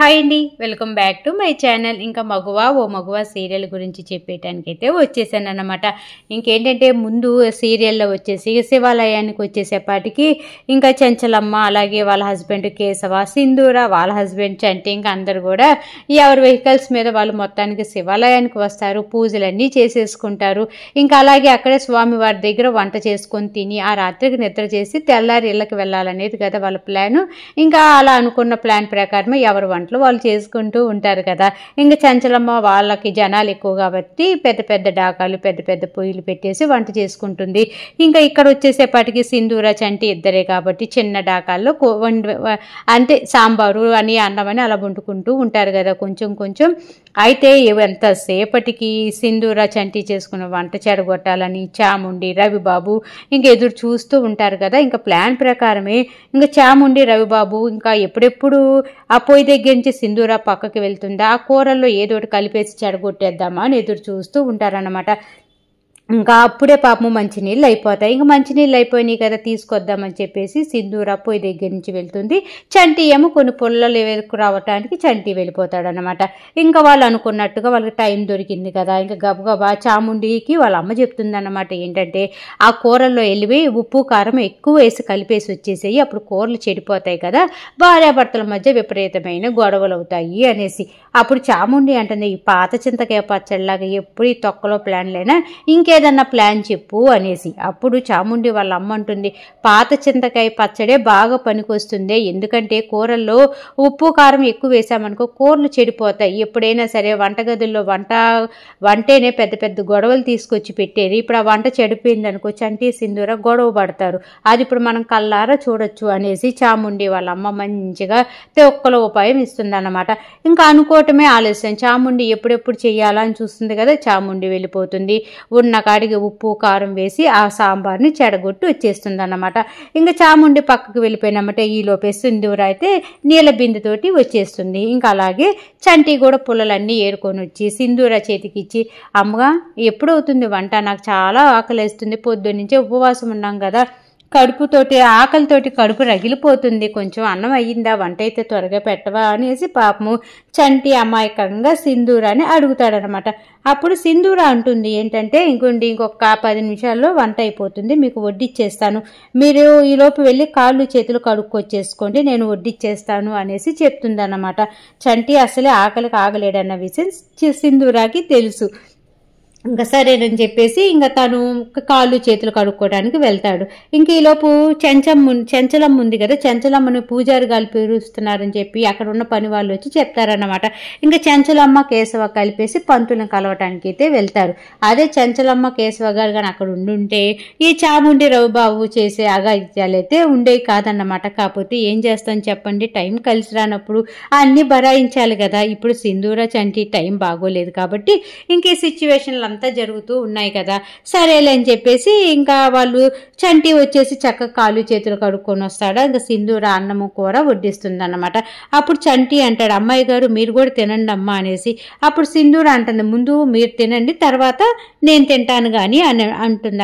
hi అండి welcome back to my channel ఇంకా మగువ ఓ మగువ సీరియల్ గురించి అయితే వచ్చేసాను అనమాట ఇంకేంటంటే ముందు సీరియల్లో వచ్చేసి శివాలయానికి వచ్చేసేపాటికి ఇంకా చెంచలమ్మ అలాగే వాళ్ళ హస్బెండ్ కేశవ సింధూర వాళ్ళ హస్బెండ్ చంటి ఇంకా అందరు కూడా ఎవరి వెహికల్స్ మీద వాళ్ళు మొత్తానికి శివాలయానికి వస్తారు పూజలన్నీ చేసేసుకుంటారు ఇంకా అలాగే అక్కడే స్వామి వారి దగ్గర వంట చేసుకొని తిని ఆ రాత్రికి నిద్ర చేసి తెల్లారి ఇళ్ళకి వెళ్ళాలనేది కదా వాళ్ళ ప్లాను ఇంకా అలా అనుకున్న ప్లాన్ ప్రకారమే ఎవరు వంట వంటలు వాళ్ళు చేసుకుంటూ ఉంటారు కదా ఇంకా చంచలమ్మ వాళ్ళకి జనాలు ఎక్కువ కాబట్టి పెద్ద పెద్ద డాకాలు పెద్ద పెద్ద పొయ్యిలు పెట్టేసి వంట చేసుకుంటుంది ఇంకా ఇక్కడ వచ్చేసేపాటికి సింధూర చంటి ఇద్దరే కాబట్టి చిన్న డాకాల్లో అంటే సాంబారు అని అన్నం అని అలా వండుకుంటూ ఉంటారు కదా కొంచెం కొంచెం అయితే ఎంతసేపటికి సింధూర చంటి చేసుకున్న వంట చెడగొట్టాలని చాముండి రవిబాబు ఇంకా ఎదురు చూస్తూ ఉంటారు కదా ఇంకా ప్లాన్ ప్రకారమే ఇంకా చాముండి రవిబాబు ఇంకా ఎప్పుడెప్పుడు ఆ పొయ్యి దగ్గర గురించి సింధూర పక్కకి వెళ్తుందా ఆ కూరల్లో ఏదో ఒకటి కలిపేసి చెడగొట్టేద్దామా అని ఎదురు చూస్తూ ఉంటారన్నమాట ఇంకా అప్పుడే పాపము మంచినీళ్ళు అయిపోతాయి ఇంకా మంచినీళ్ళు అయిపోయినాయి కదా తీసుకొద్దామని చెప్పేసి సింధూర పొయ్యి దగ్గర నుంచి వెళ్తుంది చంటి ఏమో కొన్ని పొల్లలు రావటానికి చంటి వెళ్ళిపోతాడు అనమాట ఇంకా వాళ్ళు అనుకున్నట్టుగా వాళ్ళకి టైం దొరికింది కదా ఇంకా గబగబా చాముండికి వాళ్ళ అమ్మ అనమాట ఏంటంటే ఆ కూరల్లో వెళ్ళిపోయి ఉప్పు కారం ఎక్కువ వేసి కలిపేసి వచ్చేసేయి అప్పుడు కూరలు చెడిపోతాయి కదా భార్యాభర్తల మధ్య విపరీతమైన గొడవలు అవుతాయి అనేసి అప్పుడు చాముండి అంటుంది ఈ పాత చింతకాయ పచ్చడిలాగా ఎప్పుడు ఈ తొక్కలో ప్లాన్లైనా ఇంకే ఏదన్నా ప్లాన్ చెప్పు అనేసి అప్పుడు చాముండి వాళ్ళ అమ్మ అంటుంది పాత చింతకాయ పచ్చడే బాగా పనికొస్తుంది ఎందుకంటే కూరల్లో ఉప్పు కారం ఎక్కువ వేసామనుకో కూరలు చెడిపోతాయి ఎప్పుడైనా సరే వంటగదుల్లో వంట వంటేనే పెద్ద పెద్ద గొడవలు తీసుకొచ్చి పెట్టేది ఇప్పుడు ఆ వంట చెడిపోయింది అనుకో చంటి సింధూర గొడవ పడతారు అది ఇప్పుడు మనం కల్లారా చూడొచ్చు అనేసి చాముండి వాళ్ళ అమ్మ మంచిగా ఒక్కలో ఉపాయం ఇస్తుందన్నమాట ఇంకా అనుకోవటమే ఆలస్యం చాముండి ఎప్పుడెప్పుడు చేయాలని చూస్తుంది కదా చాముండి వెళ్ళిపోతుంది ఉన్న కాడికి ఉప్పు కారం వేసి ఆ సాంబార్ని చెడగొట్టి వచ్చేస్తుంది అన్నమాట ఇంకా చాముండి పక్కకు వెళ్ళిపోయినమాట ఈ లోపే సింధూర అయితే నీళ్ళ బిందెతోటి వచ్చేస్తుంది ఇంకా అలాగే చంటి కూడా పుల్లలన్నీ ఏరుకొని వచ్చి సింధూర చేతికి ఇచ్చి అమ్మగా ఎప్పుడవుతుంది వంట నాకు చాలా ఆకలిస్తుంది పొద్దున్నుంచే ఉపవాసం ఉన్నాం కదా కడుపుతోటి ఆకలితోటి కడుపు రగిలిపోతుంది కొంచెం అన్నం అయ్యిందా వంట అయితే త్వరగా పెట్టవా అనేసి పాపము చంటి అమాయకంగా అని అడుగుతాడనమాట అప్పుడు సింధూర అంటుంది ఏంటంటే ఇంకోండి ఇంకొక పది నిమిషాల్లో వంట అయిపోతుంది మీకు వడ్డిచ్చేస్తాను మీరు ఈలోపు వెళ్ళి కాళ్ళు చేతులు కడుక్కొచ్చేసుకోండి నేను వడ్డిచ్చేస్తాను అనేసి చెప్తుంది చంటి అసలే ఆకలికి ఆగలేడన్న విషయం సింధూరాకి తెలుసు ఇంకా సరేనని చెప్పేసి ఇంకా తను కాళ్ళు చేతులు కడుక్కోవడానికి వెళ్తాడు ఇంక ఈలోపు చెంచమ్మ చెంచలమ్మ ఉంది కదా చెంచలమ్మని పూజారి గారు పిలుస్తున్నారని చెప్పి అక్కడ ఉన్న పని వాళ్ళు వచ్చి చెప్తారన్నమాట ఇంకా చెంచలమ్మ కేశవ కలిపేసి పంతులను కలవటానికి అయితే వెళ్తారు అదే చెంచలమ్మ కేశవ గారు కానీ అక్కడ ఉండుంటే ఈ చాముండి రవిబాబు చేసే అగాయిత్యాలు అయితే ఉండేవి కాదన్నమాట కాకపోతే ఏం చేస్తాను చెప్పండి టైం కలిసి రానప్పుడు అన్నీ బరాయించాలి కదా ఇప్పుడు సింధూర చంటి టైం బాగోలేదు కాబట్టి ఇంకే సిచ్యువేషన్లు అంతా జరుగుతూ ఉన్నాయి కదా సరేలే అని చెప్పేసి ఇంకా వాళ్ళు చంటి వచ్చేసి చక్క కాలు చేతులు కడుక్కొని వస్తాడు ఇంకా సింధూర అన్నము కూర అనమాట అప్పుడు చంటి అంటాడు అమ్మాయి గారు మీరు కూడా తినండి అమ్మ అనేసి అప్పుడు సింధూర అంటుంది ముందు మీరు తినండి తర్వాత నేను తింటాను కానీ అని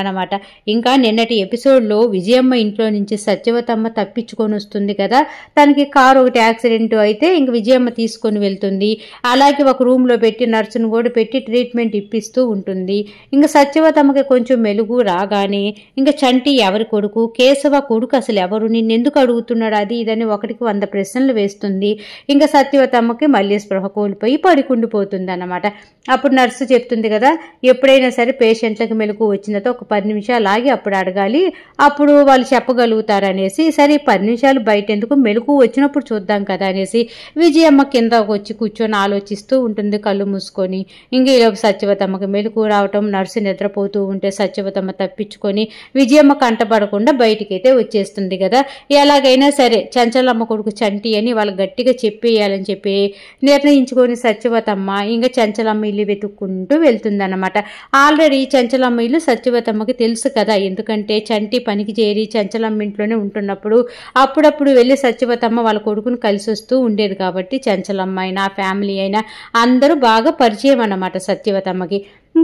అనమాట ఇంకా నిన్నటి ఎపిసోడ్లో విజయమ్మ ఇంట్లో నుంచి సత్యవతమ్మ తప్పించుకొని వస్తుంది కదా తనకి కారు ఒకటి యాక్సిడెంట్ అయితే ఇంక విజయమ్మ తీసుకొని వెళ్తుంది అలాగే ఒక రూమ్లో పెట్టి నర్సును కూడా పెట్టి ట్రీట్మెంట్ ఇప్పిస్తూ ఉంటుంది ఇంకా సత్యవతమ్మకి కొంచెం మెలుగు రాగానే ఇంకా చంటి ఎవరి కొడుకు కేశవ కొడుకు అసలు ఎవరు నిన్నెందుకు అడుగుతున్నాడు అది ఇదని ఒకటికి వంద ప్రశ్నలు వేస్తుంది ఇంకా సత్యవతమ్మకి మళ్ళీ స్పృహ కోల్పోయి పడుకుండిపోతుంది అన్నమాట అప్పుడు నర్సు చెప్తుంది కదా ఎప్పుడైనా సరే పేషెంట్లకు మెలకు వచ్చినతో ఒక పది నిమిషాలు ఆగి అప్పుడు అడగాలి అప్పుడు వాళ్ళు చెప్పగలుగుతారు అనేసి సరే పది నిమిషాలు బయట ఎందుకు మెలకు వచ్చినప్పుడు చూద్దాం కదా అనేసి విజయమ్మ కింద వచ్చి కూర్చొని ఆలోచిస్తూ ఉంటుంది కళ్ళు మూసుకొని ఇంకా ఈలోపు సత్యవతమ్మకి మెలకు ఎందుకు రావటం నర్సు నిద్రపోతూ ఉంటే సత్యవతమ్మ తప్పించుకొని విజయమ్మ కంటపడకుండా బయటికైతే వచ్చేస్తుంది కదా ఎలాగైనా సరే చంచలమ్మ కొడుకు చంటి అని వాళ్ళు గట్టిగా చెప్పేయాలని చెప్పి నిర్ణయించుకొని సత్యవతమ్మ ఇంకా చంచలమ్మ ఇల్లు వెతుక్కుంటూ వెళ్తుందన్నమాట ఆల్రెడీ చంచలమ్మ ఇల్లు సత్యవతమ్మకి తెలుసు కదా ఎందుకంటే చంటి పనికి చేరి చంచలమ్మ ఇంట్లోనే ఉంటున్నప్పుడు అప్పుడప్పుడు వెళ్ళి సత్యవతమ్మ వాళ్ళ కొడుకును కలిసి వస్తూ ఉండేది కాబట్టి చంచలమ్మ అయినా ఫ్యామిలీ అయినా అందరూ బాగా పరిచయం అన్నమాట సత్యవతమ్మకి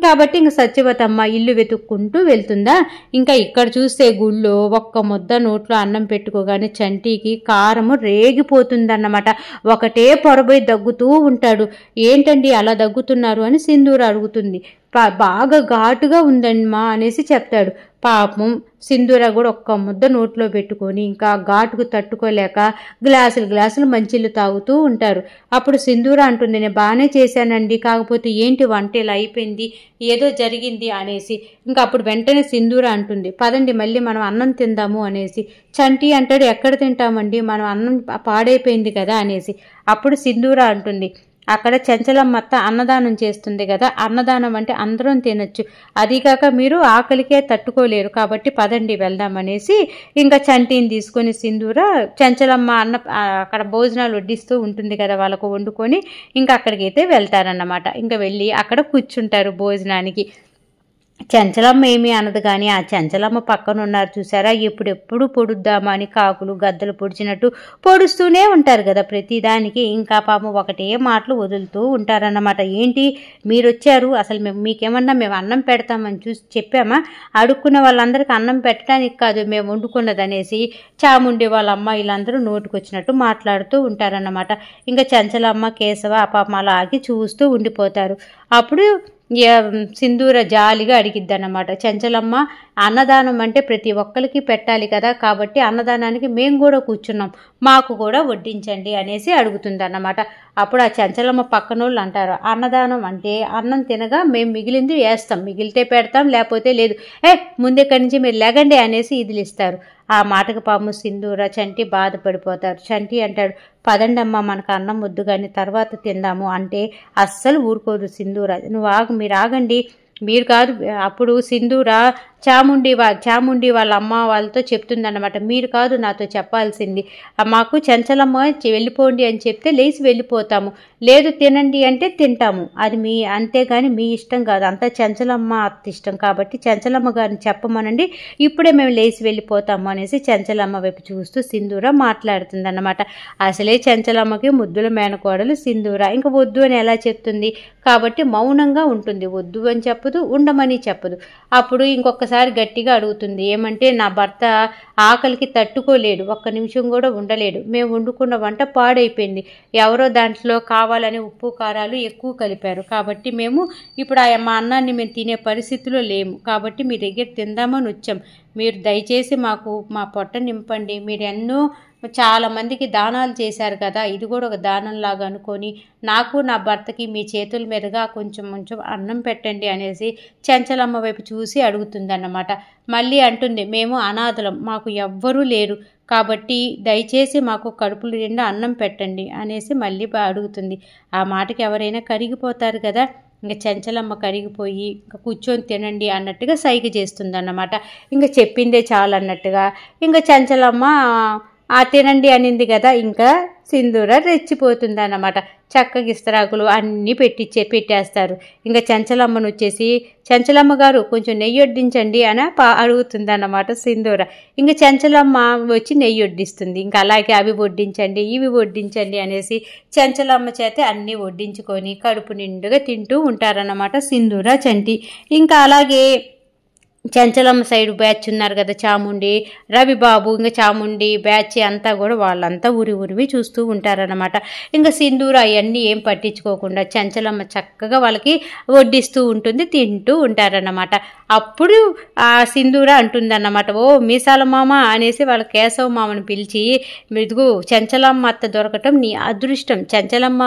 కాబట్టి ఇంక సత్యవతమ్మ ఇల్లు వెతుక్కుంటూ వెళ్తుందా ఇంకా ఇక్కడ చూస్తే గుళ్ళో ఒక్క ముద్ద నోట్లో అన్నం పెట్టుకోగానే చంటికి కారము రేగిపోతుందన్నమాట ఒకటే పొరబోయి దగ్గుతూ ఉంటాడు ఏంటండి అలా దగ్గుతున్నారు అని సింధూరు అడుగుతుంది బాగా ఘాటుగా ఉందమ్మా అనేసి చెప్తాడు పాపం సింధూర కూడా ఒక్క ముద్ద నోట్లో పెట్టుకొని ఇంకా ఘాటుకు తట్టుకోలేక గ్లాసులు గ్లాసులు మంచిళ్ళు తాగుతూ ఉంటారు అప్పుడు సింధూర అంటుంది నేను బాగానే చేశానండి కాకపోతే ఏంటి వంట ఇలా అయిపోయింది ఏదో జరిగింది అనేసి ఇంకా అప్పుడు వెంటనే సింధూర అంటుంది పదండి మళ్ళీ మనం అన్నం తిందాము అనేసి చంటి అంటాడు ఎక్కడ తింటామండి మనం అన్నం పాడైపోయింది కదా అనేసి అప్పుడు సింధూర అంటుంది అక్కడ అత్త అన్నదానం చేస్తుంది కదా అన్నదానం అంటే అందరం తినొచ్చు అదీకాక మీరు ఆకలికే తట్టుకోలేరు కాబట్టి పదండి వెళ్దామనేసి ఇంకా చంటిని తీసుకొని సింధూర చెంచలమ్మ అన్న అక్కడ భోజనాలు వడ్డిస్తూ ఉంటుంది కదా వాళ్ళకు వండుకొని ఇంకా అక్కడికైతే వెళ్తారన్నమాట ఇంకా వెళ్ళి అక్కడ కూర్చుంటారు భోజనానికి చెంచలమ్మ ఏమీ అనదు కానీ ఆ చెంచలమ్మ పక్కన ఉన్నారు చూసారా ఎప్పుడెప్పుడు పొడుద్దామా అని కాకులు గద్దలు పొడిచినట్టు పొడుస్తూనే ఉంటారు కదా ప్రతిదానికి ఇంకా పాపం ఒకటే మాటలు వదులుతూ ఉంటారన్నమాట ఏంటి మీరు వచ్చారు అసలు మేము మీకేమన్నా మేము అన్నం పెడతామని చూసి చెప్పామా అడుక్కున్న వాళ్ళందరికీ అన్నం పెట్టడానికి కాదు మేము వండుకున్నది అనేసి చాముండే వాళ్ళ వీళ్ళందరూ నోటుకొచ్చినట్టు మాట్లాడుతూ ఉంటారన్నమాట ఇంకా చెంచలమ్మ కేశవ ఆ పాప అలా ఆగి చూస్తూ ఉండిపోతారు అప్పుడు సింధూర జాలిగా అడిగిద్ది అన్నమాట చంచలమ్మ అన్నదానం అంటే ప్రతి ఒక్కరికి పెట్టాలి కదా కాబట్టి అన్నదానానికి మేము కూడా కూర్చున్నాం మాకు కూడా వడ్డించండి అనేసి అడుగుతుంది అప్పుడు ఆ చంచలమ్మ పక్కనోళ్ళు అంటారు అన్నదానం అంటే అన్నం తినగా మేము మిగిలింది వేస్తాం మిగిలితే పెడతాం లేకపోతే లేదు ఏ ఇక్కడి నుంచి మీరు లేగండి అనేసి ఇదిలిస్తారు ఆ మాటకు పాము సింధూర చంటి బాధపడిపోతారు చంటి అంటాడు పదండమ్మ మనకు అన్నం వద్దు కానీ తర్వాత తిందాము అంటే అస్సలు ఊరుకోదు సింధూర నువ్వు ఆగు మీరు ఆగండి మీరు కాదు అప్పుడు సింధూర చాముండి వా చాముండి వాళ్ళ అమ్మ వాళ్ళతో చెప్తుందన్నమాట మీరు కాదు నాతో చెప్పాల్సింది మాకు చంచలమ్మ వెళ్ళిపోండి అని చెప్తే లేచి వెళ్ళిపోతాము లేదు తినండి అంటే తింటాము అది మీ అంతేగాని మీ ఇష్టం కాదు అంతా చంచలమ్మ అత్త ఇష్టం కాబట్టి చంచలమ్మ గారిని చెప్పమనండి ఇప్పుడే మేము లేచి వెళ్ళిపోతాము అనేసి చంచలమ్మ వైపు చూస్తూ సింధూర మాట్లాడుతుందన్నమాట అసలే చంచలమ్మకి ముద్దుల మేనకోడలు సింధూర ఇంకా వద్దు అని ఎలా చెప్తుంది కాబట్టి మౌనంగా ఉంటుంది వద్దు అని చెప్పదు ఉండమని చెప్పదు అప్పుడు ఇంకొక ఒక్కసారి గట్టిగా అడుగుతుంది ఏమంటే నా భర్త ఆకలికి తట్టుకోలేడు ఒక్క నిమిషం కూడా ఉండలేడు మేము వండుకున్న వంట పాడైపోయింది ఎవరో దాంట్లో కావాలని ఉప్పు కారాలు ఎక్కువ కలిపారు కాబట్టి మేము ఇప్పుడు ఆ మా అన్నాన్ని మేము తినే పరిస్థితిలో లేము కాబట్టి మీ దగ్గర తిందామని వచ్చాం మీరు దయచేసి మాకు మా పొట్ట నింపండి మీరు ఎన్నో చాలామందికి దానాలు చేశారు కదా ఇది కూడా ఒక దానంలాగా అనుకొని నాకు నా భర్తకి మీ చేతుల మీదుగా కొంచెం కొంచెం అన్నం పెట్టండి అనేసి చెంచలమ్మ వైపు చూసి అడుగుతుందన్నమాట మళ్ళీ అంటుంది మేము అనాథలం మాకు ఎవ్వరూ లేరు కాబట్టి దయచేసి మాకు కడుపులు నిండా అన్నం పెట్టండి అనేసి మళ్ళీ అడుగుతుంది ఆ మాటకి ఎవరైనా కరిగిపోతారు కదా ఇంకా చెంచలమ్మ కరిగిపోయి ఇంకా కూర్చొని తినండి అన్నట్టుగా సైగ చేస్తుందన్నమాట ఇంకా చెప్పిందే చాలన్నట్టుగా ఇంకా చెంచలమ్మ ఆ తినండి అనింది కదా ఇంకా సింధూర రెచ్చిపోతుంది అన్నమాట చక్కగా ఇస్తరాకులు అన్నీ పెట్టిచ్చే పెట్టేస్తారు ఇంకా చెంచలమ్మను వచ్చేసి చెంచలమ్మ గారు కొంచెం నెయ్యి వడ్డించండి అని పా అడుగుతుంది అన్నమాట సింధూర ఇంకా చెంచలమ్మ వచ్చి నెయ్యి వడ్డిస్తుంది ఇంకా అలాగే అవి వడ్డించండి ఇవి వడ్డించండి అనేసి చెంచలమ్మ చేత అన్నీ వడ్డించుకొని కడుపు నిండుగా తింటూ ఉంటారన్నమాట సింధూర చంటి ఇంకా అలాగే చంచలమ్మ సైడ్ బ్యాచ్ ఉన్నారు కదా చాముండి రవిబాబు ఇంకా చాముండి బ్యాచ్ అంతా కూడా వాళ్ళంతా ఉరి ఉరివి చూస్తూ ఉంటారనమాట ఇంకా సింధూరు అవన్నీ ఏం పట్టించుకోకుండా చంచలమ్మ చక్కగా వాళ్ళకి వడ్డిస్తూ ఉంటుంది తింటూ ఉంటారనమాట అప్పుడు ఆ సింధూర అంటుందన్నమాట ఓ మీసాల మామ అనేసి వాళ్ళ కేశవ మామను పిలిచి మెదుగు చంచలమ్మ అత్త దొరకటం నీ అదృష్టం చెంచలమ్మ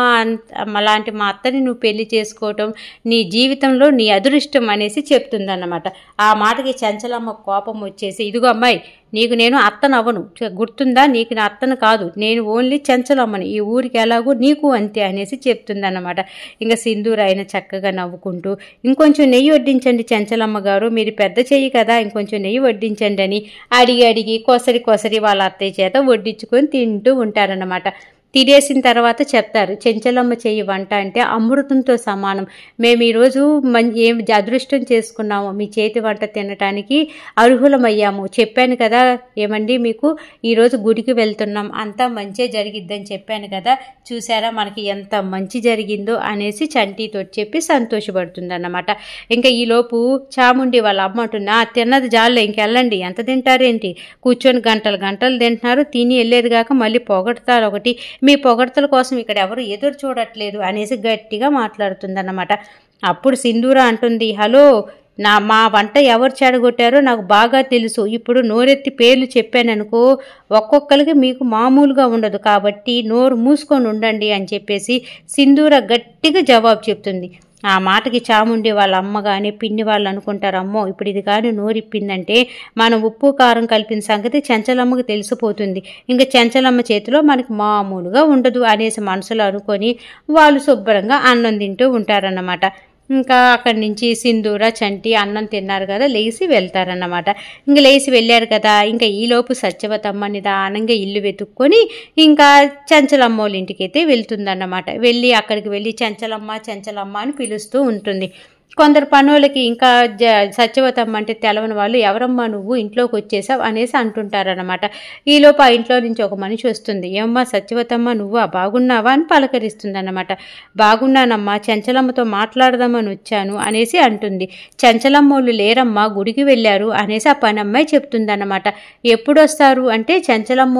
అలాంటి మా అత్తని నువ్వు పెళ్లి చేసుకోవటం నీ జీవితంలో నీ అదృష్టం అనేసి చెప్తుందన్నమాట ఆ మాటకి చంచలమ్మ కోపం వచ్చేసి ఇదిగో అమ్మాయి నీకు నేను అత్తనవ్వను గుర్తుందా నీకు నా అత్తను కాదు నేను ఓన్లీ చెంచలమ్మను ఈ ఊరికి ఎలాగో నీకు అంతే అనేసి చెప్తుందన్నమాట ఇంకా సింధూర్ ఆయన చక్కగా నవ్వుకుంటూ ఇంకొంచెం నెయ్యి వడ్డించండి చెంచలమ్మ గారు మీరు పెద్ద చెయ్యి కదా ఇంకొంచెం నెయ్యి వడ్డించండి అని అడిగి అడిగి కొసరి కొసరి వాళ్ళ అత్తయ్య చేత వడ్డించుకొని తింటూ ఉంటారన్నమాట తినేసిన తర్వాత చెప్తారు చెంచలమ్మ చేయి వంట అంటే అమృతంతో సమానం మేము ఈరోజు మం ఏం అదృష్టం చేసుకున్నాము మీ చేతి వంట తినటానికి అర్హులమయ్యాము చెప్పాను కదా ఏమండి మీకు ఈరోజు గుడికి వెళ్తున్నాం అంతా మంచి జరిగిద్దని చెప్పాను కదా చూసారా మనకి ఎంత మంచి జరిగిందో అనేసి చంటితో చెప్పి సంతోషపడుతుంది అన్నమాట ఇంకా ఈలోపు చాముండి వాళ్ళ అమ్మ అంటున్నా తిన్నది జాలే ఇంకెళ్ళండి ఎంత తింటారేంటి కూర్చొని గంటలు గంటలు తింటున్నారు తిని వెళ్ళేది కాక మళ్ళీ పొగడతారు ఒకటి మీ పొగడ్తల కోసం ఇక్కడ ఎవరు ఎదురు చూడట్లేదు అనేసి గట్టిగా మాట్లాడుతుందన్నమాట అప్పుడు సింధూర అంటుంది హలో నా మా వంట ఎవరు చెడగొట్టారో నాకు బాగా తెలుసు ఇప్పుడు నోరెత్తి పేర్లు చెప్పాననుకో ఒక్కొక్కరికి మీకు మామూలుగా ఉండదు కాబట్టి నోరు మూసుకొని ఉండండి అని చెప్పేసి సింధూర గట్టిగా జవాబు చెప్తుంది ఆ మాటకి చాముండి వాళ్ళ అమ్మ కానీ పిన్ని వాళ్ళు అనుకుంటారు అమ్మో ఇప్పుడు ఇది కానీ నోరిప్పిందంటే మనం ఉప్పు కారం కలిపిన సంగతి చెంచలమ్మకి తెలిసిపోతుంది ఇంకా చెంచలమ్మ చేతిలో మనకి మామూలుగా ఉండదు అనేసి మనసులో అనుకొని వాళ్ళు శుభ్రంగా అన్నం తింటూ ఉంటారన్నమాట ఇంకా అక్కడి నుంచి సింధూర చంటి అన్నం తిన్నారు కదా లేచి వెళ్తారన్నమాట ఇంకా లేచి వెళ్ళారు కదా ఇంకా ఈలోపు సత్యవతమ్మ నిదానంగా ఇల్లు వెతుక్కొని ఇంకా చంచలమ్మ వాళ్ళ ఇంటికైతే వెళ్తుందన్నమాట వెళ్ళి అక్కడికి వెళ్ళి చంచలమ్మ చంచలమ్మ అని పిలుస్తూ ఉంటుంది కొందరు పనులకి ఇంకా జ సత్యవతమ్మ అంటే తెలవని వాళ్ళు ఎవరమ్మా నువ్వు ఇంట్లోకి వచ్చేసావు అనేసి అంటుంటారనమాట ఈలోపు ఆ ఇంట్లో నుంచి ఒక మనిషి వస్తుంది ఏమ్మా సత్యవతమ్మ నువ్వా బాగున్నావా అని పలకరిస్తుంది అనమాట బాగున్నానమ్మా చంచలమ్మతో మాట్లాడదామని వచ్చాను అనేసి అంటుంది చంచలమ్మోళ్ళు లేరమ్మా గుడికి వెళ్ళారు అనేసి ఆ పని అమ్మాయి ఎప్పుడు ఎప్పుడొస్తారు అంటే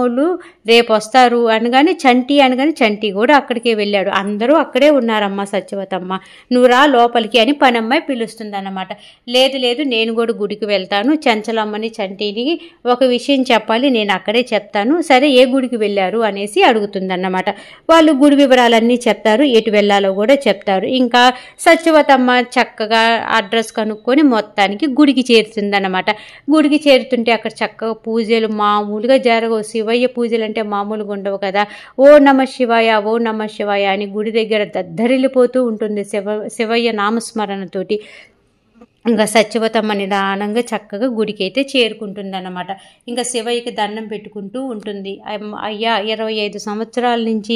వాళ్ళు రేపు వస్తారు అనగానే చంటి అనగానే చంటి కూడా అక్కడికే వెళ్ళాడు అందరూ అక్కడే ఉన్నారమ్మా సత్యవతమ్మ నువ్వు రా లోపలికి అని పని చంచలమ్మాయి పిలుస్తుందన్నమాట లేదు లేదు నేను కూడా గుడికి వెళ్తాను చంచలమ్మని చంటిని ఒక విషయం చెప్పాలి నేను అక్కడే చెప్తాను సరే ఏ గుడికి వెళ్ళారు అనేసి అడుగుతుందన్నమాట వాళ్ళు గుడి వివరాలన్నీ చెప్తారు ఎటు వెళ్ళాలో కూడా చెప్తారు ఇంకా సత్యవతమ్మ చక్కగా అడ్రస్ కనుక్కొని మొత్తానికి గుడికి చేరుతుందన్నమాట గుడికి చేరుతుంటే అక్కడ చక్కగా పూజలు మామూలుగా జరగవు శివయ్య పూజలు అంటే మామూలుగా ఉండవు కదా ఓ నమ శివాయ ఓ నమ శివాయ అని గుడి దగ్గర దద్దరిల్లిపోతూ ఉంటుంది శివ శివయ్య నామస్మరణ తోటి ఇంకా సత్యవతమ్మని దానంగా చక్కగా గుడికి అయితే అన్నమాట ఇంకా శివయ్యకి దండం పెట్టుకుంటూ ఉంటుంది అయ్యా ఇరవై ఐదు సంవత్సరాల నుంచి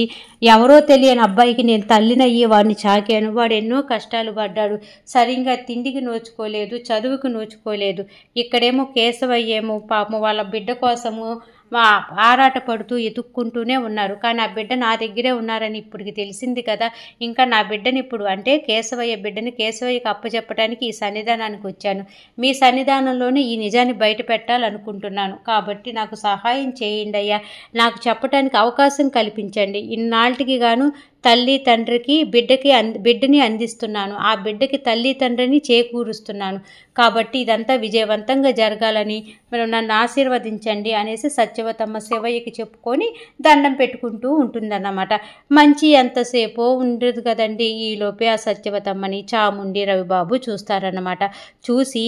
ఎవరో తెలియని అబ్బాయికి నేను తల్లినయ్యి వాడిని చాకాను వాడు ఎన్నో కష్టాలు పడ్డాడు సరిగ్గా తిండికి నోచుకోలేదు చదువుకు నోచుకోలేదు ఇక్కడేమో కేశవయ్యేమో పాపం వాళ్ళ బిడ్డ కోసము మా ఆరాటపడుతూ ఎతుక్కుంటూనే ఉన్నారు కానీ ఆ బిడ్డ నా దగ్గరే ఉన్నారని ఇప్పటికి తెలిసింది కదా ఇంకా నా బిడ్డని ఇప్పుడు అంటే కేశవయ్య బిడ్డని కేశవయ్యకు అప్పచెప్పడానికి ఈ సన్నిధానానికి వచ్చాను మీ సన్నిధానంలోనే ఈ నిజాన్ని బయట పెట్టాలనుకుంటున్నాను కాబట్టి నాకు సహాయం చేయండి అయ్యా నాకు చెప్పడానికి అవకాశం కల్పించండి ఇన్నాళ్ళకి గాను తల్లి తండ్రికి బిడ్డకి అంద బిడ్డని అందిస్తున్నాను ఆ బిడ్డకి తల్లి తండ్రిని చేకూరుస్తున్నాను కాబట్టి ఇదంతా విజయవంతంగా జరగాలని మనం నన్ను ఆశీర్వదించండి అనేసి సత్యవతమ్మ శివయ్యకి చెప్పుకొని దండం పెట్టుకుంటూ ఉంటుందన్నమాట మంచి ఎంతసేపు ఉండదు కదండి ఈలోపే ఆ సత్యవతమ్మని చాముండి రవిబాబు చూస్తారన్నమాట చూసి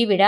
ఈవిడ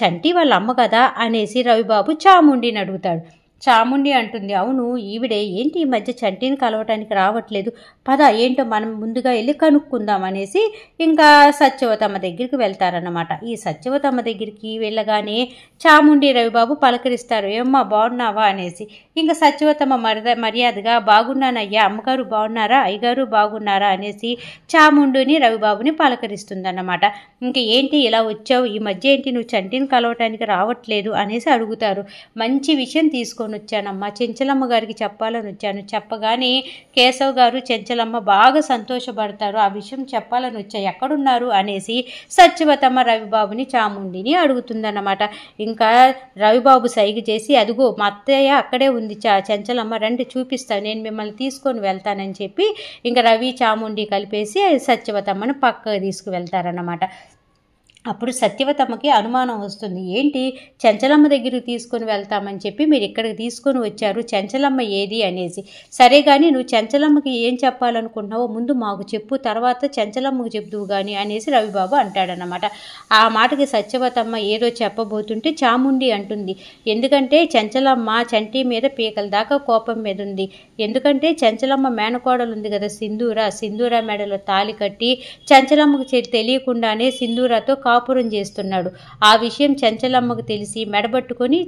చంటి వాళ్ళ అమ్మ కదా అనేసి రవిబాబు చాముండిని అడుగుతాడు చాముండి అంటుంది అవును ఈవిడే ఏంటి ఈ మధ్య చంటిని కలవటానికి రావట్లేదు పద ఏంటో మనం ముందుగా వెళ్ళి కనుక్కుందాం అనేసి ఇంకా సత్యవతమ్మ దగ్గరికి వెళ్తారన్నమాట ఈ సత్యవతమ్మ దగ్గరికి వెళ్ళగానే చాముండి రవిబాబు పలకరిస్తారు ఏమ్మా బాగున్నావా అనేసి ఇంకా సత్యవతమ్మ మర్యాద మర్యాదగా బాగున్నానయ్యా అమ్మగారు బాగున్నారా అయ్యగారు బాగున్నారా అనేసి చాముండుని రవిబాబుని పలకరిస్తుందన్నమాట ఇంకా ఏంటి ఇలా వచ్చావు ఈ మధ్య ఏంటి నువ్వు చంటిని కలవటానికి రావట్లేదు అనేసి అడుగుతారు మంచి విషయం తీసుకొని తీసుకొని వచ్చానమ్మా చెంచలమ్మ గారికి చెప్పాలని వచ్చాను చెప్పగానే కేశవ్ గారు చెంచలమ్మ బాగా సంతోషపడతారు ఆ విషయం చెప్పాలని వచ్చా ఎక్కడున్నారు అనేసి సత్యవతమ్మ రవిబాబుని చాముండిని అడుగుతుందన్నమాట ఇంకా రవిబాబు సైగ చేసి అదిగో మా అత్తయ్య అక్కడే ఉంది చా చెంచలమ్మ రండి చూపిస్తాను నేను మిమ్మల్ని తీసుకొని వెళ్తానని చెప్పి ఇంకా రవి చాముండి కలిపేసి సత్యవతమ్మను పక్కకు తీసుకువెళ్తారన్నమాట అప్పుడు సత్యవతమ్మకి అనుమానం వస్తుంది ఏంటి చంచలమ్మ దగ్గరికి తీసుకొని వెళ్తామని చెప్పి మీరు ఇక్కడికి తీసుకొని వచ్చారు చంచలమ్మ ఏది అనేసి సరే కానీ నువ్వు చంచలమ్మకి ఏం చెప్పాలనుకుంటున్నావో ముందు మాకు చెప్పు తర్వాత చంచలమ్మకు చెప్దువు కానీ అనేసి రవిబాబు అంటాడనమాట ఆ మాటకి సత్యవతమ్మ ఏదో చెప్పబోతుంటే చాముండి అంటుంది ఎందుకంటే చంచలమ్మ చంటి మీద పీకల దాకా కోపం మీద ఉంది ఎందుకంటే చంచలమ్మ మేనకోడలు ఉంది కదా సింధూర సింధూర మెడలో తాలి కట్టి చంచలమ్మకు తెలియకుండానే సింధూరతో కాపురం చేస్తున్నాడు ఆ విషయం చంచలమ్మకు తెలిసి మెడబట్టుకొని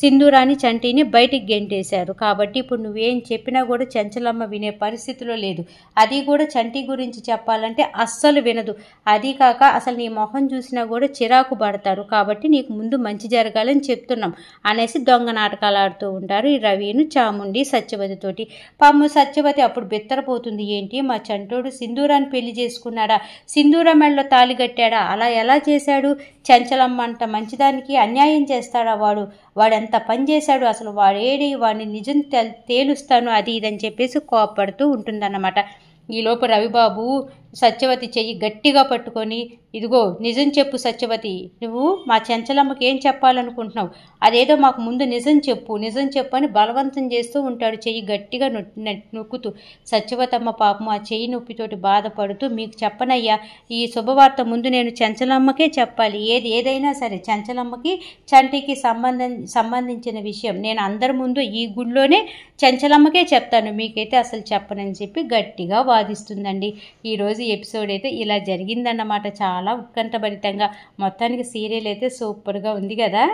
సింధూరాని చంటిని బయటికి గెంటేశారు కాబట్టి ఇప్పుడు నువ్వేం చెప్పినా కూడా చంచలమ్మ వినే పరిస్థితిలో లేదు అది కూడా చంటి గురించి చెప్పాలంటే అస్సలు వినదు అది కాక అసలు నీ మొహం చూసినా కూడా చిరాకు పడతారు కాబట్టి నీకు ముందు మంచి జరగాలని చెప్తున్నాం అనేసి దొంగ నాటకాలు ఆడుతూ ఉంటారు ఈ రవిను చాముండి సత్యవతితోటి పాము సత్యవతి అప్పుడు బిత్తరపోతుంది ఏంటి మా చంటోడు సింధూరాన్ని పెళ్లి చేసుకున్నాడా సింధూర మెళ్ళలో తాలి కట్టాడా అలా ఎలా చేశాడు చంచలమ్మంట మంచిదానికి అన్యాయం చేస్తాడా వాడు వాడెంత పని చేశాడు అసలు వాడేడి వాడిని నిజం తేలుస్తాను అది ఇదని చెప్పేసి కోపడుతూ ఉంటుందన్నమాట ఈలోపు రవిబాబు సత్యవతి చెయ్యి గట్టిగా పట్టుకొని ఇదిగో నిజం చెప్పు సత్యవతి నువ్వు మా చెంచలమ్మకి ఏం చెప్పాలనుకుంటున్నావు అదేదో మాకు ముందు నిజం చెప్పు నిజం చెప్పు అని బలవంతం చేస్తూ ఉంటాడు చెయ్యి గట్టిగా నొక్కుతూ సత్యవతమ్మ పాపం ఆ చెయ్యి నొప్పితోటి బాధపడుతూ మీకు చెప్పనయ్యా ఈ శుభవార్త ముందు నేను చెంచలమ్మకే చెప్పాలి ఏది ఏదైనా సరే చెంచలమ్మకి చంటికి సంబంధం సంబంధించిన విషయం నేను అందరి ముందు ఈ గుళ్ళోనే చెంచలమ్మకే చెప్తాను మీకైతే అసలు చెప్పనని చెప్పి గట్టిగా వాదిస్తుందండి ఈరోజు ఈరోజు ఎపిసోడ్ అయితే ఇలా జరిగిందన్నమాట చాలా ఉత్కంఠభరితంగా మొత్తానికి సీరియల్ అయితే సూపర్గా ఉంది కదా